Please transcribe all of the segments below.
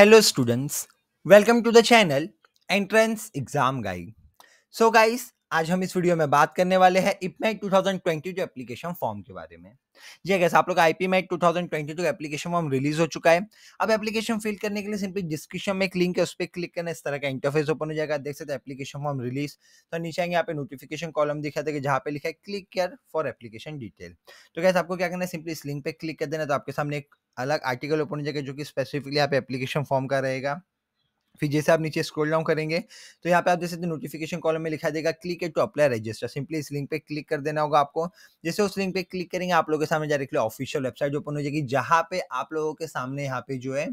Hello students, welcome to the channel Entrance Exam Guide. So guys, आज हम इस video में बात करने वाले हैं IPMAT twenty two application form के बारे में जी हाँ, कैसे आप लोग I P MAT two application form release हो चुका है अब एप्लीकेशन फिल करने के लिए सिंपली डिस्क्रिप्शन में एक लिंक है उस पर क्लिक करना इस तरह का इंटरफेस ओपन हो जाएगा देख सकते हैं एप्लीकेशन फॉर्म रिलीज तो नीचे आएंगे यहाँ पे नोटिफिकेशन कॉलम दिखा देगा जहाँ पे लिखा है click here for application detail तो कैसे आपको क्या करना है सिंपली इस लिंक पे क्लिक कर देना तो आपके सामने एक अलग आर्टिकल ओपन हो जाएगा जो कि स्पेसिफिकली यहाँ पे एप्लीकेशन फॉर्म का रहेगा फिर जैसे आप नीचे स्क्रॉल डाउन करेंगे तो यहाँ पे आप जैसे नोटिफिकेशन कॉलम में लिखा देगा click at to apply register simply इस लिंक पे क्लिक कर देना होगा आपको जैसे उस लिंक पे क्लिक करेंगे आप लोगों के सामने डायरेक्टली ऑफिशियल वेबसाइट ओपन हो जाएगी जहाँ पे आप लोगों के सामने यहाँ पे जो है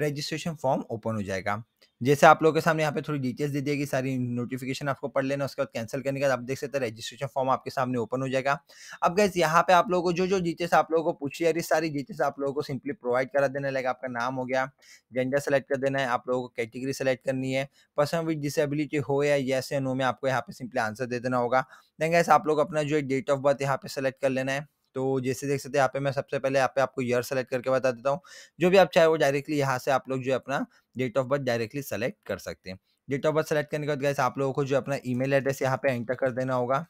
रजिस्ट्रेशन फॉर्म ओपन हो जाएगा जैसे आप लोगों के सामने यहाँ पे थोड़ी डिटेल्स दे दिए कि सारी नोटिफिकेशन आपको पढ़ लेना उसके बाद कैंसिल करने के बाद आप देख सकते हैं रजिस्ट्रेशन फॉर्म आपके सामने ओपन हो जाएगा अब गैस यहाँ पे आप लोगों को जो जो डिटेल्स आप लोगों को पूछी जा रही सारी डिटेल्स आप लोगों को सिंपली प्रोवाइड करा देना लाइक आपका नाम हो गया जेंडर सेलेक्ट कर देना है आप लोगों को कैटेगरी सेलेक्ट करनी है पर्सन विद डिसेबिलिटी हो या येस या नो में आपको यहाँ पे सिंपली आंसर दे देना होगा देन गैस आप लोग अपना जो डेट ऑफ बर्थ यहाँ पे सेलेक्ट कर लेना है तो जैसे देख सकते हैं यहाँ पे मैं सबसे पहले यहाँ पे आपको ईयर सेलेक्ट करके बता देता हूँ जो भी आप चाहे वो डायरेक्टली यहाँ से आप लोग जो अपना date of birth directly select कर सकते हैं डेट ऑफ बर्थ सेलेक्ट करने के बाद गैस आप लोगों को जो अपना ई एड्रेस यहाँ पे एंटर कर देना होगा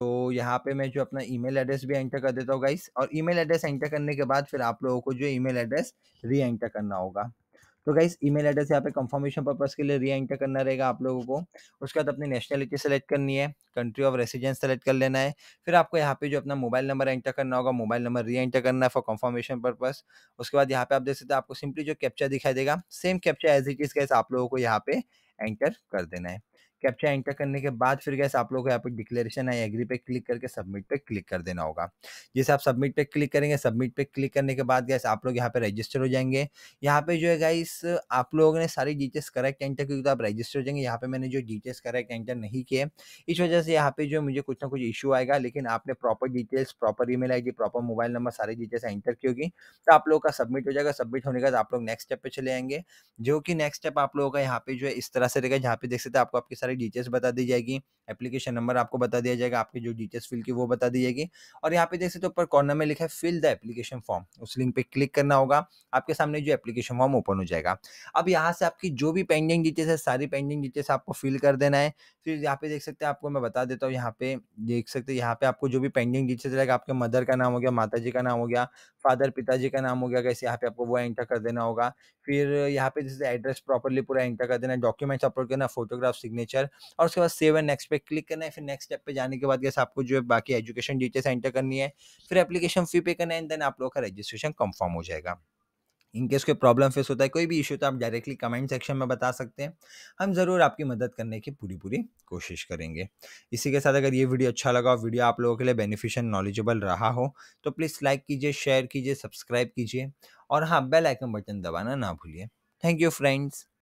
तो यहाँ पे मैं जो अपना ईमेल एड्रेस भी एंटर कर देता हूँ गाइस और ईमेल एड्रेस एंटर करने के बाद फिर आप लोगों को जो ईमेल एड्रेस री एंटर करना होगा तो गाइस ईमेल एड्रेस यहाँ पे कंफर्मेशन पर्पज के लिए री एंटर करना रहेगा आप लोगों को उसके बाद अपनी नेशनलिटी सेलेक्ट करनी है कंट्री ऑफ रेसिडेंस सेलेक्ट कर लेना है फिर आपको यहाँ पे जो अपना मोबाइल नंबर एंटर करना होगा मोबाइल नंबर री एंटर करना है फॉर कंफर्मेशन पर्पज उसके बाद यहाँ पे आप देख सकते हैं आपको सिंपली जो कैप्चा दिखाई देगा same captcha as it is guys आप लोगों को यहाँ पे एंटर कर देना है कैप्चा एंटर करने के बाद फिर गैस आप लोग को यहाँ पर डिक्लेरेशन आई एग्री पे क्लिक करके सबमिट पे क्लिक कर देना होगा जैसे आप सबमिट पे क्लिक करेंगे सबमिट पे क्लिक करने के बाद गैस आप लोग यहाँ पे रजिस्टर हो जाएंगे यहाँ पे जो है गाइस आप लोगों ने सारी डिटेल्स करेक्ट एंटर की तो आप रजिस्टर हो जाएंगे यहाँ पे मैंने जो डिटेल्स करेक्ट एंटर नहीं किए इस वजह से यहाँ पे जो मुझे कुछ ना कुछ इशू आएगा लेकिन आपने proper details proper email proper mobile number सारी डिटेल्स एंटर की होगी तो आप लोगों का सबमिट हो जाएगा सबमिट होने के बाद आप लोग नेक्स्ट स्टेप पे चले आएंगे जो कि नेक्स्ट स्टेप आप लोगों का यहाँ पे जो है इस तरह से रहेगा जहाँ पे देख सकते हैं आपको आपकी सारी सारी डिटेल्स बता दी जाएगी एप्लीकेशन नंबर आपको बता दिया जाएगा आपकी जो डिटेल्स फिल की वो बता दी जाएगी और यहाँ पे देख सकते हो ऊपर कॉर्नर में लिखा है फिल द एप्लीकेशन फॉर्म उस लिंक पे क्लिक करना होगा आपके सामने जो एप्लीकेशन फॉर्म ओपन हो जाएगा अब यहाँ से आपकी जो भी पेंडिंग डिटेल्स है सारी पेंडिंग डिटेल्स आपको फिल कर देना है फिर यहाँ पे देख सकते हैं आपको मैं बता देता हूँ यहाँ पे देख सकते हैं यहाँ पे आपको जो भी पेंडिंग डिटेल्स रहेगा आपके मदर का नाम हो गया माता का नाम हो गया फादर पिताजी का नाम हो गया कैसे यहाँ पे आपको वो एंटर कर देना होगा फिर यहाँ पे जैसे एड्रेस प्रॉपरली पूरा एंटर कर देना डॉक्यूमेंट्स अपलोड करना फोटोग्राफ सिग्नेचर फ्यूचर और उसके बाद सेव एंड नेक्स्ट पे क्लिक करना है फिर नेक्स्ट स्टेप पे जाने के बाद गैस आपको जो है बाकी एजुकेशन डिटेल्स एंटर करनी है फिर एप्लीकेशन फी पे करना है एंड देन आप लोगों का रजिस्ट्रेशन कंफर्म हो जाएगा केस कोई प्रॉब्लम फेस होता है कोई भी इशू तो आप डायरेक्टली कमेंट सेक्शन में बता सकते हैं हम ज़रूर आपकी मदद करने की पूरी पूरी कोशिश करेंगे इसी के साथ अगर ये वीडियो अच्छा लगा और वीडियो आप लोगों के लिए बेनिफिशियल नॉलेजेबल रहा हो तो प्लीज़ लाइक कीजिए शेयर कीजिए सब्सक्राइब कीजिए और हाँ बेल आइकन बटन दबाना ना भूलिए थैंक यू फ्रेंड्स